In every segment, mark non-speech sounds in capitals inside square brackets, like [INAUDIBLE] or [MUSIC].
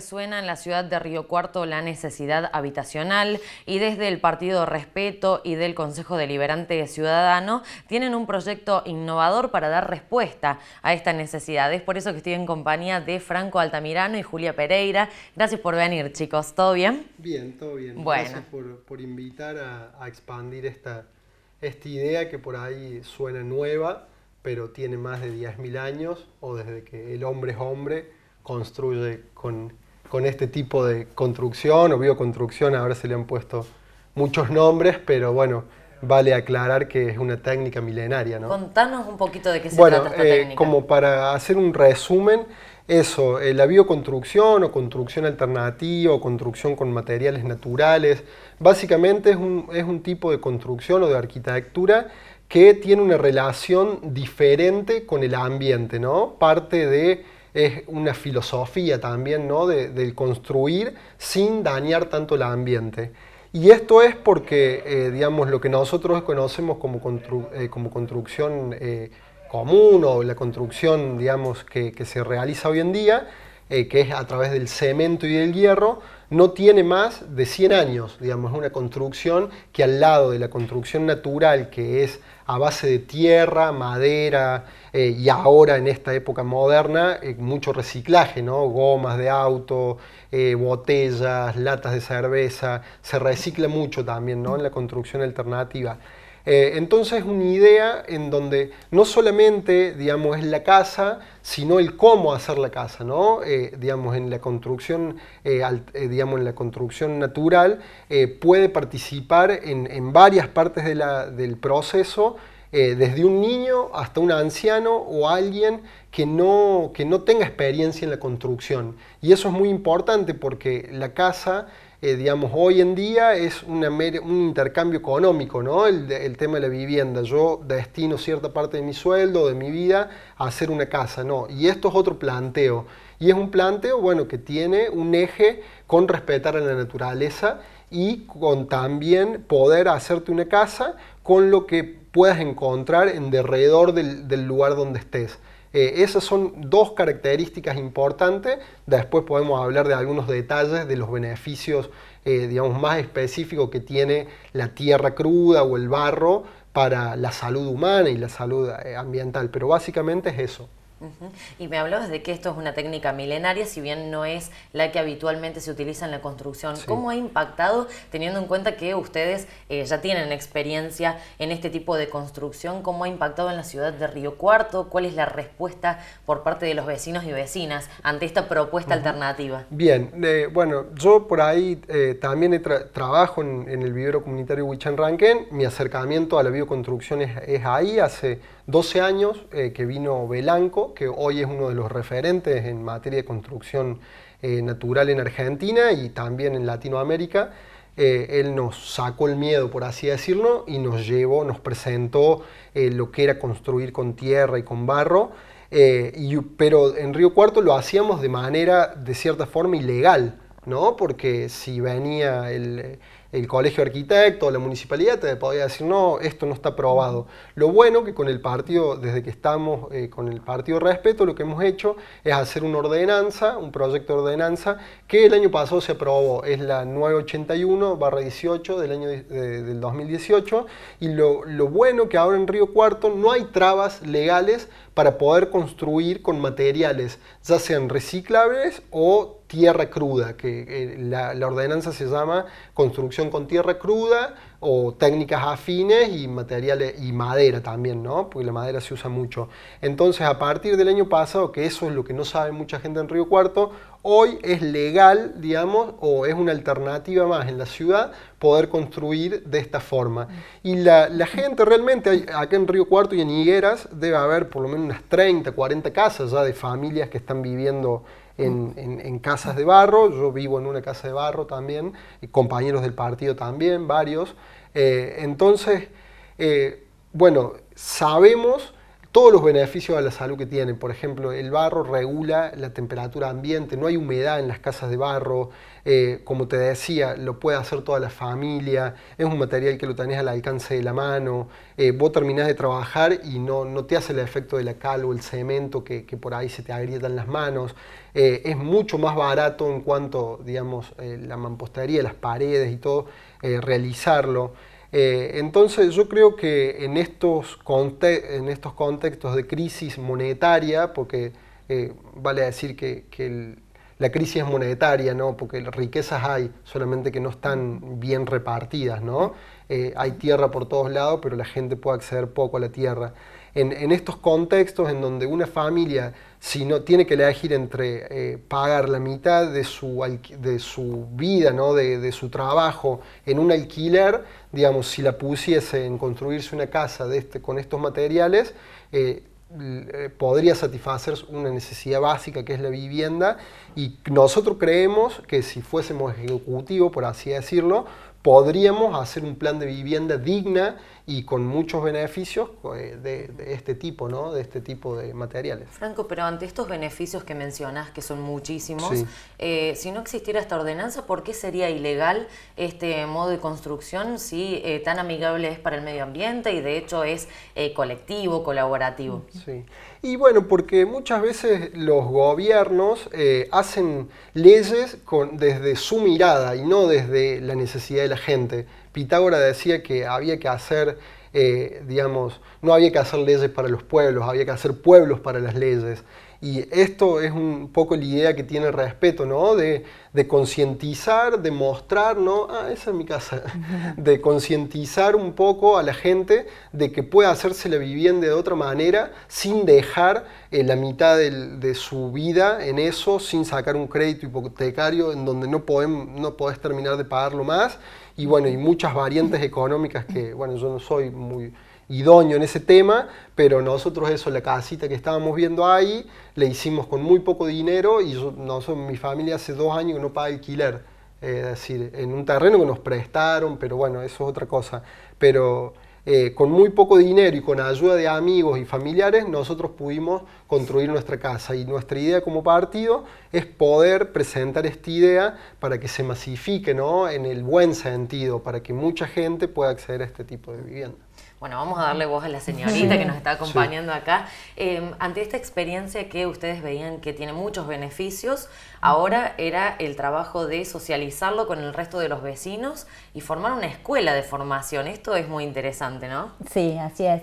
suena en la ciudad de Río Cuarto la necesidad habitacional y desde el Partido Respeto y del Consejo Deliberante Ciudadano tienen un proyecto innovador para dar respuesta a esta necesidad. Es por eso que estoy en compañía de Franco Altamirano y Julia Pereira. Gracias por venir, chicos. ¿Todo bien? Bien, todo bien. Gracias por, invitar a, expandir esta, esta idea que por ahí suena nueva, pero tiene más de 10.000 años o desde que el hombre es hombre construye con con este tipo de construcción o bioconstrucción, ahora se le han puesto muchos nombres, pero bueno, vale aclarar que es una técnica milenaria. ¿no? Contanos un poquito de qué se trata esta eh, Como para hacer un resumen, eso, eh, la bioconstrucción o construcción alternativa o construcción con materiales naturales, básicamente es un, es un tipo de construcción o de arquitectura que tiene una relación diferente con el ambiente, ¿no? Parte de es una filosofía también ¿no? de, construir sin dañar tanto el ambiente. Y esto es porque, eh, digamos, lo que nosotros conocemos como, eh, como construcción eh, común o la construcción, digamos, que, se realiza hoy en día, que es a través del cemento y del hierro, no tiene más de 100 años, digamos, una construcción que al lado de la construcción natural, que es a base de tierra, madera eh, y ahora en esta época moderna eh, mucho reciclaje, ¿no? gomas de auto, eh, botellas, latas de cerveza, se recicla mucho también ¿no? en la construcción alternativa. Eh, entonces una idea en donde no solamente, digamos, es la casa, sino el cómo hacer la casa, ¿no? Eh, digamos, en la construcción, eh, digamos, en la construcción natural puede participar en, varias partes del proceso, desde un niño hasta un anciano o alguien que no, que no tenga experiencia en la construcción. Y eso es muy importante porque la casa eh, digamos, hoy en día es un intercambio económico, ¿no? El, tema de la vivienda. Yo destino cierta parte de mi sueldo, de mi vida, a hacer una casa, ¿no? Y esto es otro planteo. Y es un planteo, bueno, que tiene un eje con respetar a la naturaleza y con también poder hacerte una casa con lo que puedas encontrar en derredor del lugar donde estés. Eh, esas son dos características importantes. Después podemos hablar de algunos detalles de los beneficios, eh, digamos, más específicos que tiene la tierra cruda o el barro para la salud humana y la salud eh, ambiental. Pero básicamente es eso. Y me hablabas de que esto es una técnica milenaria, si bien no es la que habitualmente se utiliza en la construcción. ¿Cómo ha impactado, teniendo en cuenta que ustedes eh, ya tienen experiencia en este tipo de construcción, cómo ha impactado en la ciudad de Río Cuarto? ¿Cuál es la respuesta por parte de los vecinos y vecinas ante esta propuesta alternativa? Bien, eh, bueno, yo por ahí eh, también trabajo en, el vivero comunitario Huichan Ranquén. Mi acercamiento a la bioconstrucción es ahí, hace 12 años eh, que vino Belanco, que hoy es uno de los referentes en materia de construcción eh, natural en Argentina y también en Latinoamérica. Eh, él nos sacó el miedo, por así decirlo, y nos llevó, nos presentó lo que era construir con tierra y con barro. Y, pero en Río Cuarto lo hacíamos de manera, de cierta forma, ilegal, ¿no? Porque si venía el el colegio arquitecto, la municipalidad te podría decir, no, esto no está aprobado. Lo bueno que con el partido, desde que estamos eh, con el partido Respeto, lo que hemos hecho es hacer una ordenanza, un proyecto de ordenanza, que el año pasado se aprobó, es la 981-18 del año del 2018, y lo, lo bueno que ahora en Río Cuarto no hay trabas legales para poder construir con materiales, ya sean reciclables o tierra cruda, que eh, la, la, ordenanza se llama construcción con tierra cruda o técnicas afines y materiales y madera también, ¿no? Porque la madera se usa mucho. Entonces, a partir del año pasado, que eso es lo que no sabe mucha gente en Río Cuarto, Hoy es legal, digamos, o es una alternativa más en la ciudad poder construir de esta forma. Y la, gente realmente, acá en Río Cuarto y en Higueras, debe haber por lo menos unas 30, 40 casas ya de familias que están viviendo en, casas de barro, yo vivo en una casa de barro también, compañeros del partido también, varios. Eh, entonces, eh, bueno, sabemos todos los beneficios a la salud que tienen. Por ejemplo, el barro regula la temperatura ambiente, no hay humedad en las casas de barro, eh, como te decía, lo puede hacer toda la familia, es un material que lo tenés al alcance de la mano, eh, vos terminás de trabajar y no, te hace el efecto de la cal o el cemento que, por ahí se te agrietan las manos, eh, es mucho más barato en cuanto, digamos, la mampostería, las paredes y todo, realizarlo. Eh, entonces yo creo que en estos, contextos de crisis monetaria, porque eh, vale decir que, la crisis es monetaria, porque riquezas hay, solamente que no están bien repartidas, ¿no? Eh, hay tierra por todos lados, pero la gente puede acceder poco a la tierra en, estos contextos en donde una familia, si no tiene que elegir entre eh, pagar la mitad de su, de su vida, ¿no? de, su trabajo en un alquiler, digamos, si la pusiese en construirse una casa este, con estos materiales, eh, eh, podría satisfacer una necesidad básica que es la vivienda y nosotros creemos que si fuésemos ejecutivos, por así decirlo, podríamos hacer un plan de vivienda digna y con muchos beneficios eh, de, este tipo, ¿no? De este tipo de materiales. Franco, pero ante estos beneficios que mencionas, que son muchísimos, eh, si no existiera esta ordenanza, ¿por qué sería ilegal este modo de construcción si eh, tan amigable es para el medio ambiente y de hecho es colectivo, colaborativo? Mm, sí. Y bueno, porque muchas veces los gobiernos hacen leyes desde su mirada y no desde la necesidad de la gente. Pitágoras decía que había que hacer, eh, digamos, no había que hacer leyes para los pueblos, había que hacer pueblos para las leyes. Y esto es un poco la idea que tiene el respeto, ¿no? De, concientizar, de mostrar, ¿no? Ah, esa es mi casa. De concientizar un poco a la gente de que puede hacerse la vivienda de otra manera sin dejar eh, la mitad de su vida en eso, sin sacar un crédito hipotecario en donde no, no podés terminar de pagarlo más. Y bueno, y muchas variantes económicas que, bueno, yo no soy muy idóneo en ese tema, pero nosotros eso, la casita que estábamos viendo ahí, le hicimos con muy poco dinero y nosotros, mi familia hace dos años que no paga alquiler, es decir, en un terreno que nos prestaron, pero bueno, eso es otra cosa. Pero eh, con muy poco dinero y con ayuda de amigos y familiares, nosotros pudimos construir nuestra casa. Y nuestra idea como partido es poder presentar esta idea para que se masifique, ¿no? En el buen sentido, para que mucha gente pueda acceder a este tipo de vivienda. Bueno, vamos a darle voz a la señorita que nos está acompañando acá. Em, ante esta experiencia que ustedes veían que tiene muchos beneficios, ahora era el trabajo de socializarlo con el resto de los vecinos y formar una escuela de formación. Esto es muy interesante, ¿no? Sí, así es.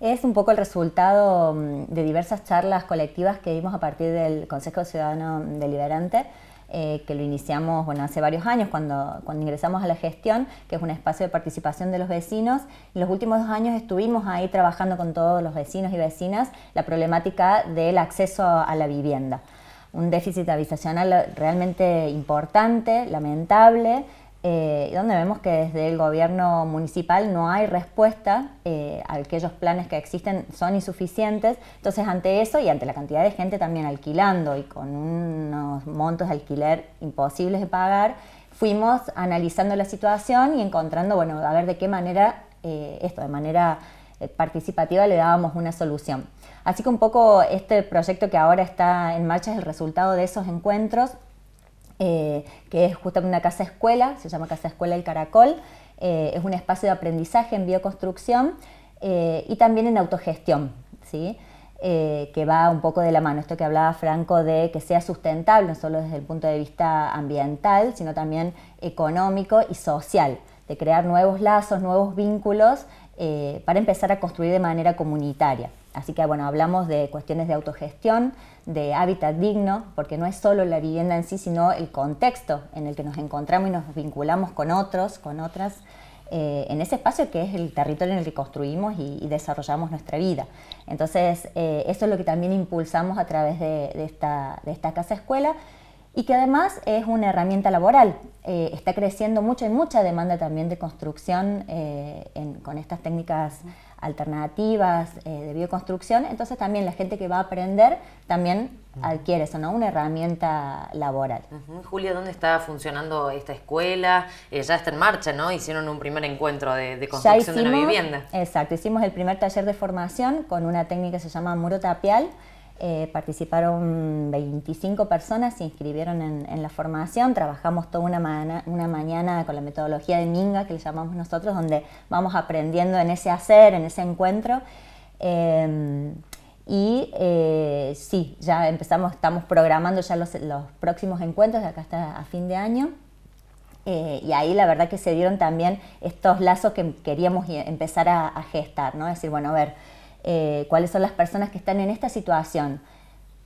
Es un poco el resultado mm, de diversas charlas colectivas que vimos a partir del Consejo Ciudadano Deliberante eh, que lo iniciamos bueno, hace varios años cuando, cuando ingresamos a la gestión, que es un espacio de participación de los vecinos. En los últimos dos años estuvimos ahí trabajando con todos los vecinos y vecinas la problemática del acceso a la vivienda. Un déficit habitacional realmente importante, lamentable, eh, donde vemos que desde el gobierno municipal no hay respuesta, eh, a aquellos planes que existen son insuficientes, entonces ante eso y ante la cantidad de gente también alquilando y con unos montos de alquiler imposibles de pagar, fuimos analizando la situación y encontrando, bueno, a ver de qué manera eh, esto, de manera participativa le dábamos una solución. Así que un poco este proyecto que ahora está en marcha es el resultado de esos encuentros eh, que es justamente una casa escuela, se llama Casa Escuela El Caracol, eh, es un espacio de aprendizaje en bioconstrucción eh, y también en autogestión, ¿sí? que va un poco de la mano, esto que hablaba Franco de que sea sustentable, no solo desde el punto de vista ambiental, sino también económico y social, de crear nuevos lazos, nuevos vínculos para empezar a construir de manera comunitaria. Así que bueno, hablamos de cuestiones de autogestión, de hábitat digno, porque no es solo la vivienda en sí, sino el contexto en el que nos encontramos y nos vinculamos con otros, con otras, eh, en ese espacio que es el territorio en el que construimos y, desarrollamos nuestra vida. Entonces, eh, eso es lo que también impulsamos a través de, esta, casa escuela y que además es una herramienta laboral. Eh, está creciendo mucho, y mucha demanda también de construcción con estas técnicas alternativas eh, de bioconstrucción, entonces también la gente que va a aprender también adquiere eso, ¿no? Una herramienta laboral. Julia, ¿dónde está funcionando esta escuela? Eh, ya está en marcha, ¿no? Hicieron un primer encuentro de, construcción de una vivienda. Exacto, hicimos el primer taller de formación con una técnica que se llama muro tapial, eh, participaron 25 personas, se inscribieron en, la formación, trabajamos toda una, mañana con la metodología de Minga, que le llamamos nosotros, donde vamos aprendiendo en ese hacer, en ese encuentro. Em, y eh, sí, ya empezamos, estamos programando ya los, próximos encuentros de acá hasta a fin de año. Eh, y ahí la verdad que se dieron también estos lazos que queríamos empezar a, gestar, ¿no? Es decir, bueno, a ver, eh, cuáles son las personas que están en esta situación,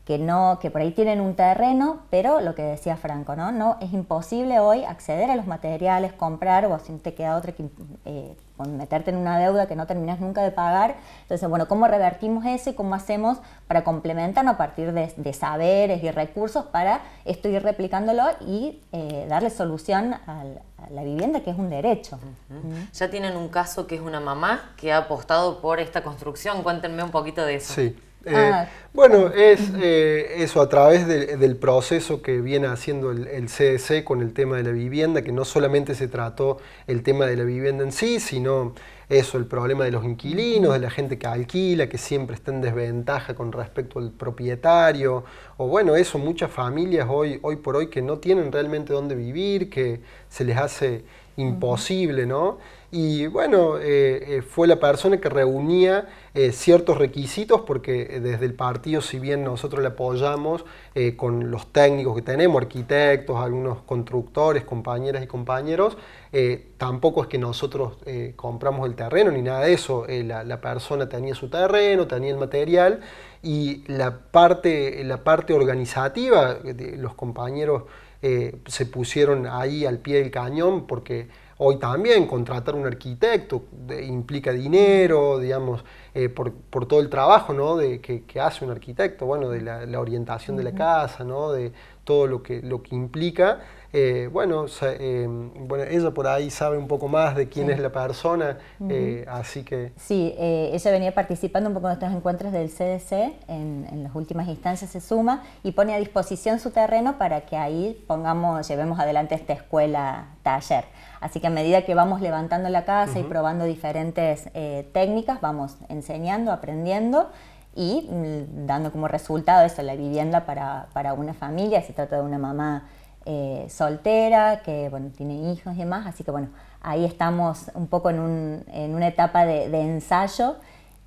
que, no, que por ahí tienen un terreno, pero lo que decía Franco, ¿no? no es imposible hoy acceder a los materiales, comprar, o si te queda otra que eh, meterte en una deuda que no terminas nunca de pagar. Entonces, bueno, ¿cómo revertimos eso y cómo hacemos para complementarnos a partir de, saberes y recursos para esto ir replicándolo y eh, darle solución al, la vivienda, que es un derecho. Ya tienen un caso que es una mamá que ha apostado por esta construcción. Cuéntenme un poquito de eso. Sí. Eh, ah. bueno, es eh, eso a través del proceso que viene haciendo el, el CDC con el tema de la vivienda, que no solamente se trató el tema de la vivienda en sí, sino eso, el problema de los inquilinos, de la gente que alquila, que siempre está en desventaja con respecto al propietario, o bueno, eso, muchas familias hoy, hoy por hoy que no tienen realmente dónde vivir, que se les hace imposible, ¿no? y bueno, eh, eh, fue la persona que reunía eh, ciertos requisitos porque desde el partido, si bien nosotros le apoyamos con los técnicos que tenemos, arquitectos, algunos constructores, compañeras y compañeros, tampoco es que nosotros compramos el terreno ni nada de eso. La, persona tenía su terreno, tenía el material y la parte, la parte organizativa, de los compañeros se pusieron ahí al pie del cañón porque Hoy también contratar un arquitecto implica dinero, digamos, eh, por, todo el trabajo que, hace un arquitecto, bueno, de la, orientación de la casa, de todo lo que, lo que implica. Eh, bueno, eh, bueno, ella por ahí sabe un poco más de quién es la persona, eh, así que... Sí, ella venía participando un poco en estos encuentros del CDC, en, las últimas instancias se suma y pone a disposición su terreno para que ahí pongamos, llevemos adelante esta escuela taller. Así que a medida que vamos levantando la casa y probando diferentes técnicas, vamos enseñando, aprendiendo y mm, dando como resultado eso, la vivienda para, para, una familia, se trata de una mamá eh, soltera, que bueno, tiene hijos y demás, así que bueno, ahí estamos un poco en, una etapa de, ensayo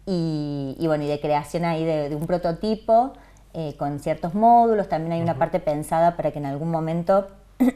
y, bueno, y de creación ahí de, un prototipo eh, con ciertos módulos, también hay una parte pensada para que en algún momento [COUGHS]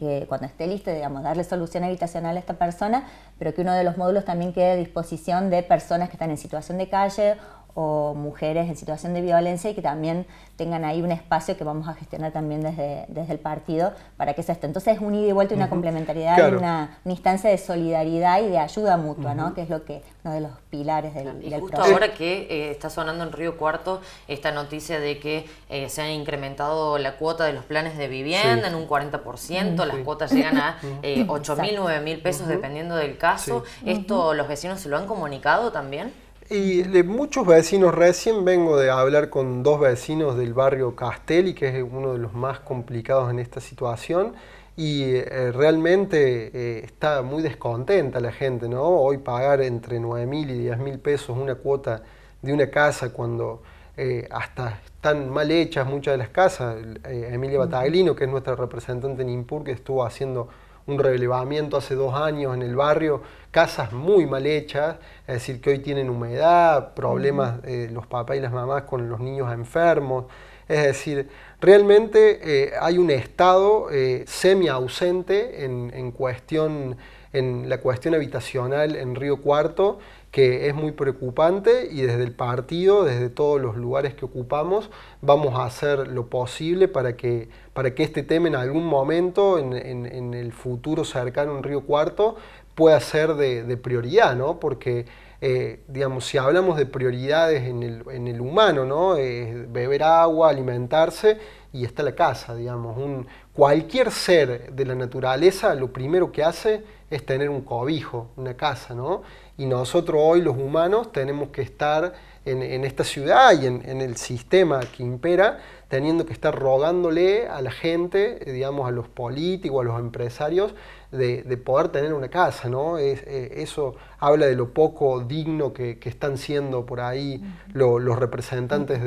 que cuando esté listo, digamos, darle solución habitacional a esta persona, pero que uno de los módulos también quede a disposición de personas que están en situación de calle o mujeres en situación de violencia y que también tengan ahí un espacio que vamos a gestionar también desde, desde el partido para que se esté, Entonces es un ida y vuelta y una complementariedad una, instancia de solidaridad y de ayuda mutua, ¿no? que es lo que uno de los pilares del, y justo ahora que eh, está sonando en Río Cuarto esta noticia de que eh, se han incrementado la cuota de los planes de vivienda en un 40%, las cuotas llegan a [LAUGHS] eh, 8 mil, nueve mil pesos dependiendo del caso. ¿Esto los vecinos se lo han comunicado también? Y de muchos vecinos, recién vengo de hablar con dos vecinos del barrio Castelli, que es uno de los más complicados en esta situación, y eh, realmente eh, está muy descontenta la gente, ¿no? Hoy pagar entre 9 mil y 10 mil pesos una cuota de una casa cuando eh, hasta están mal hechas muchas de las casas. Emilia Bataglino, que es nuestra representante en Impur, que estuvo haciendo un relevamiento hace dos años en el barrio, casas muy mal hechas, es decir, que hoy tienen humedad, problemas eh, los papás y las mamás con los niños enfermos. Es decir, realmente eh, hay un Estado eh, semi ausente en, en, en la cuestión habitacional en Río Cuarto que es muy preocupante y desde el partido, desde todos los lugares que ocupamos, vamos a hacer lo posible para que, para que este tema en algún momento, en, el futuro cercano en Río Cuarto, pueda ser de, prioridad, ¿no? Porque, eh, digamos, si hablamos de prioridades en el, humano, ¿no? beber agua, alimentarse y está la casa, digamos. Un, cualquier ser de la naturaleza lo primero que hace es tener un cobijo, una casa, ¿no? y nosotros hoy los humanos tenemos que estar en, esta ciudad y en, el sistema que impera, teniendo que estar rogándole a la gente, eh, digamos, a los políticos, a los empresarios, de, poder tener una casa, ¿no? Eh, eso habla de lo poco digno que, están siendo por ahí los representantes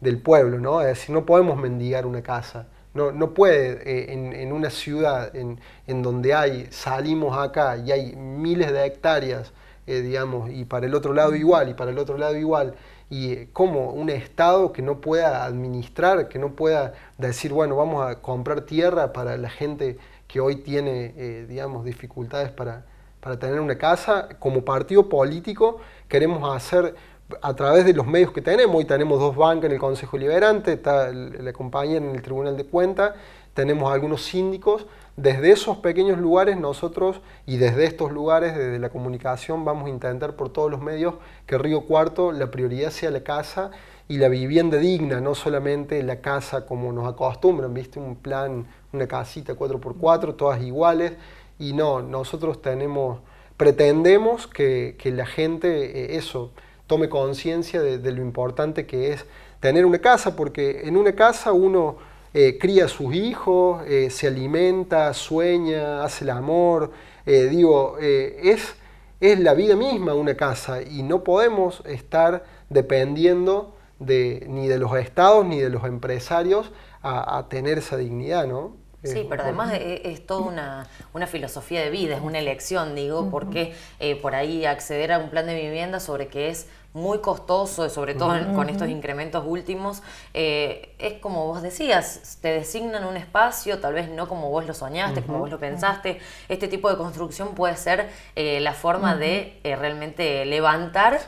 del pueblo, ¿no? Es decir, no podemos mendigar una casa. No, puede eh, en, una ciudad en, en, donde hay, salimos acá y hay miles de hectáreas eh, digamos, y para el otro lado igual, y para el otro lado igual. Y eh, como un Estado que no pueda administrar, que no pueda decir, bueno, vamos a comprar tierra para la gente que hoy tiene, eh, digamos, dificultades para, para tener una casa, como partido político queremos hacer a través de los medios que tenemos, hoy tenemos dos bancas en el Consejo Liberante, está la compañía en el Tribunal de Cuentas, tenemos algunos síndicos, desde esos pequeños lugares nosotros y desde estos lugares, desde la comunicación, vamos a intentar por todos los medios que Río Cuarto la prioridad sea la casa y la vivienda digna, no solamente la casa como nos acostumbran, viste un plan, una casita 4x4, todas iguales, y no, nosotros tenemos, pretendemos que, la gente eh, eso tome conciencia de lo importante que es tener una casa, porque en una casa uno eh, cría a sus hijos, eh, se alimenta, sueña, hace el amor. Eh, digo, es, es la vida misma una casa y no podemos estar dependiendo de, ni de los estados ni de los empresarios a, tener esa dignidad, ¿no? Sí, pero además e, e, es, toda una, filosofía de vida, es una elección, digo, porque por ahí acceder a un plan de vivienda sobre que es muy costoso, sobre todo con estos incrementos últimos, eh, es como vos decías, te designan un espacio, tal vez no como vos lo soñaste, como vos lo pensaste. Este tipo de construcción puede ser eh, la forma de eh, realmente levantar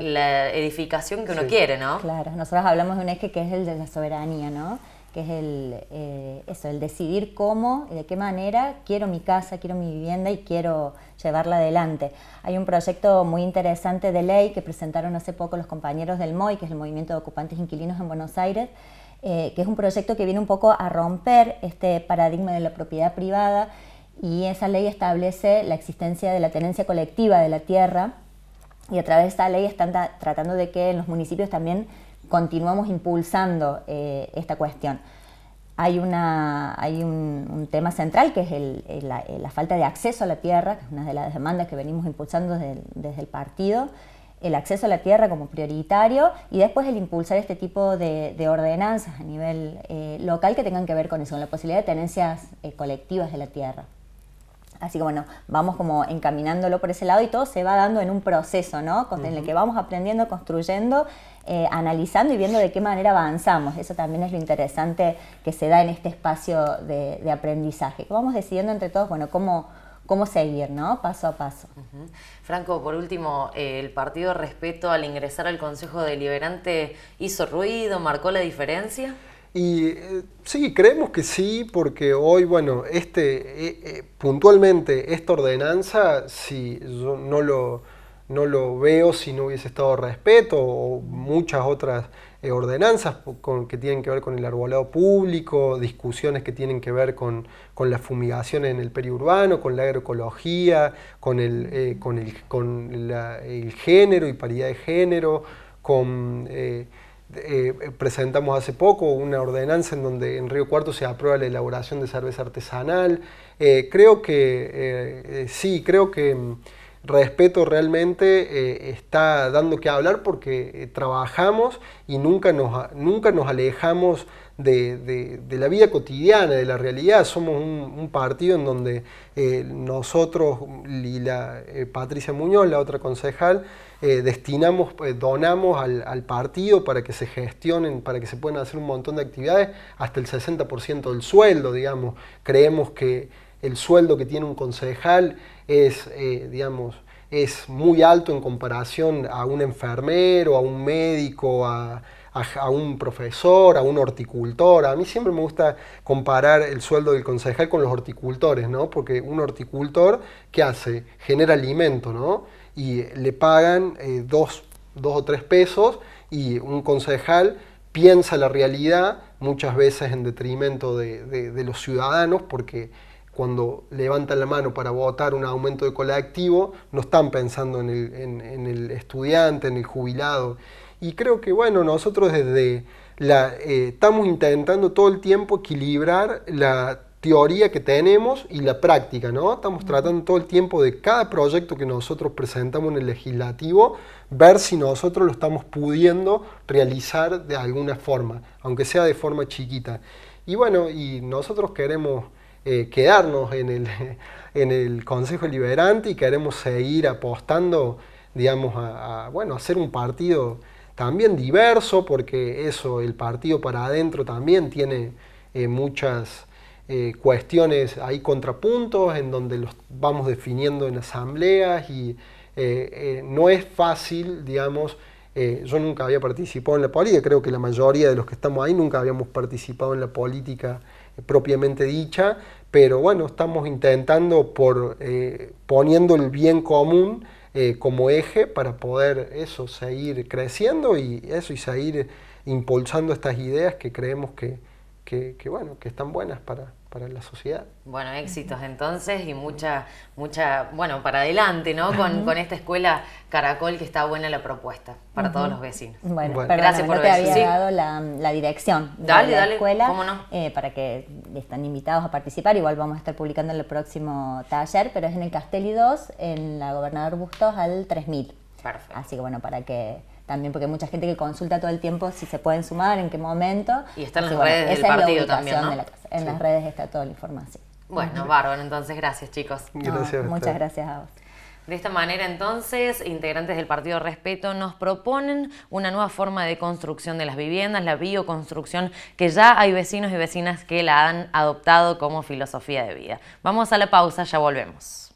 la edificación que uno quiere, ¿no? Claro, nosotros hablamos de un eje que es el de la soberanía, ¿no? que es el, eh, eso, el decidir cómo y de qué manera quiero mi casa, quiero mi vivienda y quiero llevarla adelante. Hay un proyecto muy interesante de ley que presentaron hace poco los compañeros del MOI, que es el Movimiento de Ocupantes Inquilinos en Buenos Aires, eh, que es un proyecto que viene un poco a romper este paradigma de la propiedad privada y esa ley establece la existencia de la tenencia colectiva de la tierra y a través de esta ley están tratando de que en los municipios también continuamos impulsando eh, esta cuestión. Hay, una, hay un, tema central que es eh, la, falta de acceso a la tierra, que es una de las demandas que venimos impulsando desde el, partido, el acceso a la tierra como prioritario y después el impulsar este tipo de, ordenanzas a nivel eh, local que tengan que ver con eso, con la posibilidad de tenencias colectivas de la tierra. Así que bueno, vamos como encaminándolo por ese lado y todo se va dando en un proceso, ¿no? En el que vamos aprendiendo, construyendo, eh, analizando y viendo de qué manera avanzamos. Eso también es lo interesante que se da en este espacio de, aprendizaje. Vamos decidiendo entre todos, bueno, cómo, seguir, ¿no? Paso a paso. Franco, por último, eh, el partido Respeto al ingresar al Consejo Deliberante hizo ruido, marcó la diferencia. Y eh, sí, creemos que sí, porque hoy, bueno, este, eh, eh, puntualmente esta ordenanza, si yo no lo, no lo veo si no hubiese estado respeto, o muchas otras ordenanzas con, que tienen que ver con el arbolado público, discusiones que tienen que ver con, con las fumigaciones en el periurbano, con la agroecología, con el, con el, con el género y paridad de género, con eh, presentamos hace poco una ordenanza en donde en Río Cuarto se aprueba la elaboración de cerveza artesanal. Eh, creo que eh, sí, creo que mm, respeto realmente está dando que hablar porque trabajamos y nunca nos, nunca nos alejamos de, la vida cotidiana, de la realidad. Somos un, partido en donde nosotros mm, y Patricia Muñoz, la otra concejal, eh, destinamos, eh, donamos al, partido para que se gestionen, para que se puedan hacer un montón de actividades, hasta el 60% del sueldo, digamos. Creemos que el sueldo que tiene un concejal es, eh, digamos, es muy alto en comparación a un enfermero, a un médico, a, un profesor, a un horticultor. A mí siempre me gusta comparar el sueldo del concejal con los horticultores, ¿no? Porque un horticultor, ¿qué hace? Genera alimento, ¿no? y le pagan eh, dos, o tres pesos y un concejal piensa la realidad muchas veces en detrimento de, los ciudadanos porque cuando levantan la mano para votar un aumento de colectivo no están pensando en el, estudiante, en el jubilado. Y creo que bueno, nosotros desde la, eh, estamos intentando todo el tiempo equilibrar la teoría que tenemos y la práctica, ¿no? Estamos tratando todo el tiempo de cada proyecto que nosotros presentamos en el legislativo, ver si nosotros lo estamos pudiendo realizar de alguna forma, aunque sea de forma chiquita. Y bueno, y nosotros queremos eh, quedarnos en el, [LAUGHS] en el Consejo Liberante y queremos seguir apostando, digamos, a, a bueno, hacer un partido también diverso, porque eso, el partido para adentro también tiene eh, muchas eh, cuestiones, hay contrapuntos en donde los vamos definiendo en asambleas y eh, eh, no es fácil, digamos, yo nunca había participado en la política, creo que la mayoría de los que estamos ahí nunca habíamos participado en la política propiamente dicha, pero bueno, estamos intentando por poniendo el bien común como eje para poder eso, seguir creciendo y eso, y seguir impulsando estas ideas que creemos que, que, bueno, que están buenas para, para la sociedad. Bueno, éxitos entonces y mucha, mucha, bueno, para adelante, ¿no? Con, con esta escuela Caracol que está buena la propuesta para todos los vecinos. Bueno, gracias por haber te la, dirección dale, de la dale. escuela eh, para que están invitados a participar. Igual vamos a estar publicando en el próximo taller, pero es en el Castelli 2, en la Gobernador Bustos al 3000. Perfecto. Así que bueno, para que también, porque hay mucha gente que consulta todo el tiempo si se pueden sumar, en qué momento. Y está en las redes del partido también, En las redes está toda la información. Bueno, bárbaro, entonces gracias chicos. Gracias. muchas gracias a vos. De esta manera, entonces, integrantes del Partido Respeto nos proponen una nueva forma de construcción de las viviendas, la bioconstrucción, que ya hay vecinos y vecinas que la han adoptado como filosofía de vida. Vamos a la pausa, ya volvemos.